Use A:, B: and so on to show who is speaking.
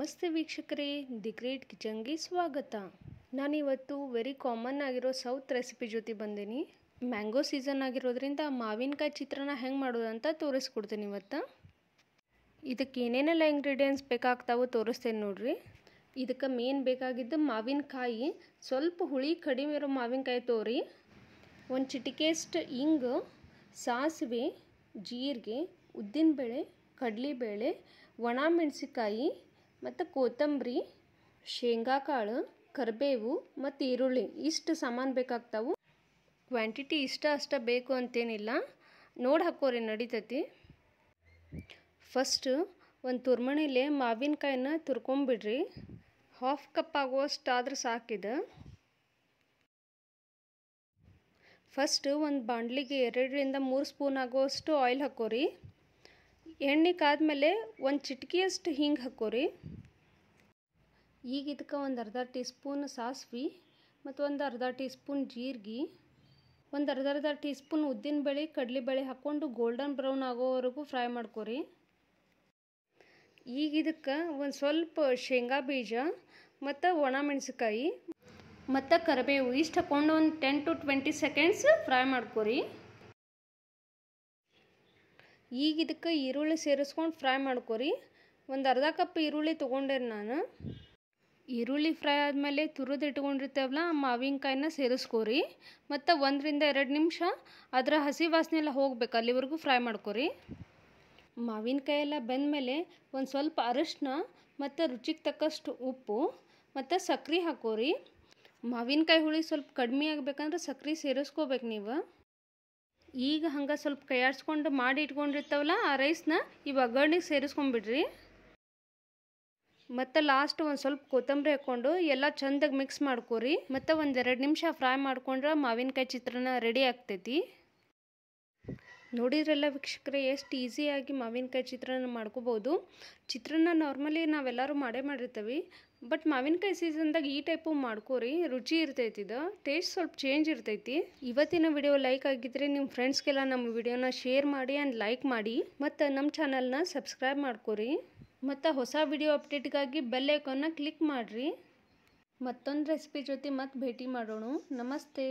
A: ನಮಸ್ತೆ ವೀಕ್ಷಕರೇ the great ಕಿಚನ್ಗೆ ಸ್ವಾಗತ ನಾನಿವತ್ತು ವೆರಿ ಕಾಮನ್ ಆಗಿರೋ ಸೌತ್ ರೆಸಿಪಿ ಜೊತೆ ಬಂದೀನಿ ಮ್ಯಾಂಗೋ ಸೀಸನ್ ಆಗಿರೋದ್ರಿಂದ ಮಾವಿನಕಾಯಿ ಚಿತ್ರನ ಹೆಂಗೆ ಮಾಡೋದು ಅಂತ ತೋರಿಸ್ಕೊಡ್ತೀನಿ ಇವತ್ತು ಇದಕ್ಕೆ ಏನೇನೆಲ್ಲ ಇಂಗ್ರೀಡಿಯೆಂಟ್ಸ್ ಬೇಕಾಗ್ತಾವೋ ತೋರಿಸ್ತೇನೆ ನೋಡಿರಿ ಇದಕ್ಕೆ ಮೇನ್ ಬೇಕಾಗಿದ್ದು ಮಾವಿನಕಾಯಿ ಸ್ವಲ್ಪ ಹುಳಿ ಕಡಿಮೆ ಇರೋ ಮಾವಿನಕಾಯಿ ತೋರಿ ಒಂದು ಚಿಟಿಕೆಸ್ಟ್ ಇಂಗು ಸಾಸಿವೆ ಜೀರಿಗೆ ಉದ್ದಿನಬೇಳೆ ಕಡಲೆಬೇಳೆ ಒಣ ಮೆಣಸಿಕಾಯಿ ಮತ್ತು ಕೊತ್ತಂಬರಿ ಶೇಂಗಾಕಾಳು ಕರಿಬೇವು ಮತ್ತು ಈರುಳ್ಳಿ ಇಷ್ಟು ಸಾಮಾನು ಬೇಕಾಗ್ತಾವೆ ಕ್ವಾಂಟಿಟಿ ಇಷ್ಟ ಅಷ್ಟ ಬೇಕು ಅಂತೇನಿಲ್ಲ ನೋಡಿ ಹಾಕೋರಿ ನಡೀತತಿ ಫಸ್ಟು ಒಂದು ತುರ್ಮಣಿಲೆ ಮಾವಿನಕಾಯಿನ ತುರ್ಕೊಂಬಿಡ್ರಿ ಹಾಫ್ ಕಪ್ ಆಗುವಷ್ಟು ಆದ್ರೆ ಸಾಕಿದೆ ಫಸ್ಟು ಒಂದು ಬಾಂಡ್ಲಿಗೆ ಎರಡರಿಂದ ಮೂರು ಸ್ಪೂನ್ ಆಗುವಷ್ಟು ಆಯಿಲ್ ಹಾಕೋರಿ ಎಣ್ಣೆ ಕಾದ್ಮೇಲೆ ಒಂದು ಚಿಟಕಿಯಷ್ಟು ಹಿಂಗೆ ಹಾಕೋರಿ ಈಗ ಒಂದು ಅರ್ಧ ಟೀ ಸ್ಪೂನ್ ಸಾಸಿವೆ ಮತ್ತು ಒಂದು ಅರ್ಧ ಟೀ ಸ್ಪೂನ್ ಜೀರಿಗೆ ಒಂದು ಅರ್ಧ ಅರ್ಧ ಟೀ ಸ್ಪೂನ್ ಉದ್ದಿನಬೇಳೆ ಕಡಲೆಬೇಳೆ ಹಾಕ್ಕೊಂಡು ಗೋಲ್ಡನ್ ಬ್ರೌನ್ ಆಗೋವರೆಗೂ ಫ್ರೈ ಮಾಡ್ಕೋರಿ ಈಗ ಒಂದು ಸ್ವಲ್ಪ ಶೇಂಗಾ ಬೀಜ ಮತ್ತು ಒಣ ಮೆಣಸಿಕಾಯಿ ಮತ್ತು ಕರಿಬೇವು ಇಷ್ಟು ಹಾಕ್ಕೊಂಡು ಒಂದು ten to twenty seconds fry ಮಾಡ್ಕೋರಿ ಈಗ ಇದಕ್ಕೆ ಈರುಳ್ಳಿ ಸೇರಿಸ್ಕೊಂಡು ಫ್ರೈ ಮಾಡ್ಕೊರಿ ಒಂದು ಅರ್ಧ ಕಪ್ ಈರುಳ್ಳಿ ತೊಗೊಂಡೇನೆ ನಾನು ಈರುಳ್ಳಿ ಫ್ರೈ ಆದಮೇಲೆ ತುರಿದು ಇಟ್ಕೊಂಡಿರ್ತೇವಲ್ಲ ಮಾವಿನಕಾಯಿನ ಸೇರಿಸ್ಕೊರಿ ಮತ್ತು ಒಂದರಿಂದ ಎರಡು ನಿಮಿಷ ಅದರ ಹಸಿ ವಾಸನೆ ಎಲ್ಲ ಹೋಗ್ಬೇಕು ಅಲ್ಲಿವರೆಗೂ ಫ್ರೈ ಮಾಡ್ಕೊರಿ ಮಾವಿನಕಾಯಿ ಎಲ್ಲ ಮೇಲೆ ಒಂದು ಸ್ವಲ್ಪ ಅರಿಶಿನ ಮತ್ತು ರುಚಿಗೆ ತಕ್ಕಷ್ಟು ಉಪ್ಪು ಮತ್ತು ಸಕ್ರೆ ಹಾಕೋರಿ ಮಾವಿನಕಾಯಿ ಹುಳಿ ಸ್ವಲ್ಪ ಕಡಿಮೆ ಆಗಬೇಕಂದ್ರೆ ಸಕ್ರೆ ಸೇರಿಸ್ಕೋಬೇಕು ನೀವು ಈಗ ಹಂಗೆ ಸ್ವಲ್ಪ ಕೈಯಾಡಿಸ್ಕೊಂಡು ಮಾಡಿ ಇಟ್ಕೊಂಡಿರ್ತವಲ್ಲ ಆ ರೈಸ್ನ ಈ ಒಗ್ಗರಣೆಗೆ ಸೇರಿಸ್ಕೊಂಡ್ಬಿಡ್ರಿ ಮತ್ತು ಲಾಸ್ಟ್ ಒಂದು ಸ್ವಲ್ಪ ಕೊತ್ತಂಬರಿ ಹಾಕ್ಕೊಂಡು ಎಲ್ಲ ಚೆಂದಾಗಿ ಮಿಕ್ಸ್ ಮಾಡ್ಕೋರಿ ಮತ್ತು ಒಂದೆರಡು ನಿಮಿಷ ಫ್ರೈ ಮಾಡ್ಕೊಂಡ್ರೆ ಮಾವಿನಕಾಯಿ ಚಿತ್ರಾನ್ನ ರೆಡಿ ಆಗ್ತೈತಿ ನೋಡಿದ್ರೆಲ್ಲ ವೀಕ್ಷಕರೇ ಎಷ್ಟು ಈಸಿಯಾಗಿ ಮಾವಿನಕಾಯಿ ಚಿತ್ರಾನ್ನ ಮಾಡ್ಕೋಬೋದು ಚಿತ್ರಾನ್ನ ನಾರ್ಮಲಿ ನಾವೆಲ್ಲರೂ ಮಾಡೇ ಮಾಡಿರ್ತೀವಿ ಬಟ್ ಮಾವಿನಕಾಯಿ ಸೀಸನ್ದಾಗ ಈ ಟೈಪು ಮಾಡ್ಕೋರಿ ರುಚಿ ಇರ್ತೈತಿ ಇದು ಟೇಸ್ಟ್ ಸ್ವಲ್ಪ ಚೇಂಜ್ ಇರ್ತೈತಿ ಇವತ್ತಿನ ವಿಡಿಯೋ ಲೈಕ್ ಆಗಿದ್ರೆ ನಿಮ್ಮ ಫ್ರೆಂಡ್ಸ್ಗೆಲ್ಲ ನಮ್ಮ ವಿಡಿಯೋನ ಶೇರ್ ಮಾಡಿ ಆ್ಯಂಡ್ ಲೈಕ್ ಮಾಡಿ ಮತ್ತು ನಮ್ಮ ಚಾನಲ್ನ ಸಬ್ಸ್ಕ್ರೈಬ್ ಮಾಡ್ಕೋರಿ ಮತ್ತು ಹೊಸ ವಿಡಿಯೋ ಅಪ್ಡೇಟ್ಗಾಗಿ ಬೆಲ್ ಕ್ಲಿಕ್ ಮಾಡಿರಿ ಮತ್ತೊಂದು ರೆಸಿಪಿ ಜೊತೆ ಮತ್ತೆ ಭೇಟಿ ಮಾಡೋಣ ನಮಸ್ತೆ